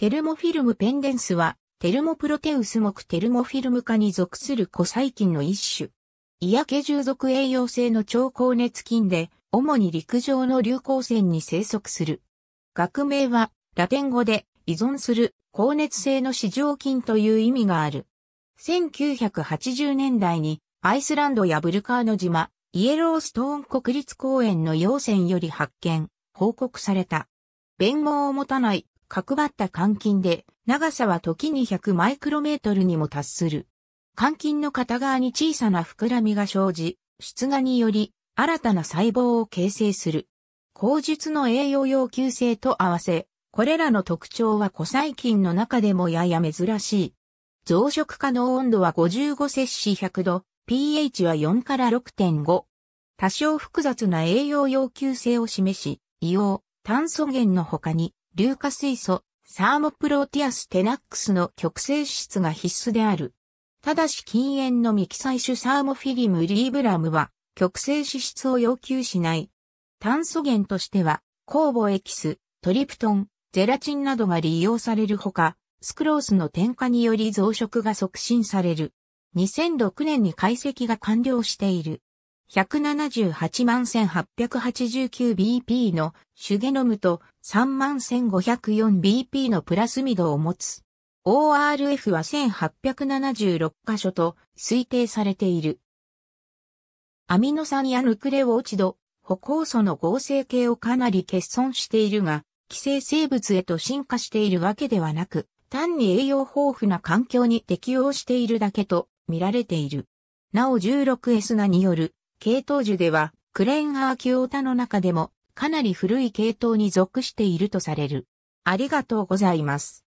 テルモフィルムペンデンスは、テルモプロテウス目テルモフィルム化に属する古細菌の一種。イヤケ従属栄養性の超高熱菌で、主に陸上の流行線に生息する。学名は、ラテン語で、依存する、高熱性の市場菌という意味がある。1980年代に、アイスランドやブルカーノ島、イエローストーン国立公園の要線より発見、報告された。弁護を持たない角張った換金で、長さは時に100マイクロメートルにも達する。換金の片側に小さな膨らみが生じ、出芽により、新たな細胞を形成する。口述の栄養要求性と合わせ、これらの特徴は古細菌の中でもやや珍しい。増殖可能温度は55摂氏100度、pH は4から6.5。多少複雑な栄養要求性を示し、硫黄、炭素源の他に、硫化水素、サーモプロティアステナックスの極性質が必須である。ただし禁煙の未記載種サーモフィリムリーブラムは極性脂質を要求しない。炭素源としては、酵母エキス、トリプトン、ゼラチンなどが利用されるほか、スクロースの添加により増殖が促進される。2006年に解析が完了している。1781889BP の主ゲノムと 31504BP のプラスミドを持つ。ORF は1876箇所と推定されている。アミノ酸やヌクレオチド、歩酵素の合成系をかなり欠損しているが、寄生生物へと進化しているわけではなく、単に栄養豊富な環境に適応しているだけと見られている。なお 16S ナによる系統樹では、クレンアーキオタの中でも、かなり古い系統に属しているとされる。ありがとうございます。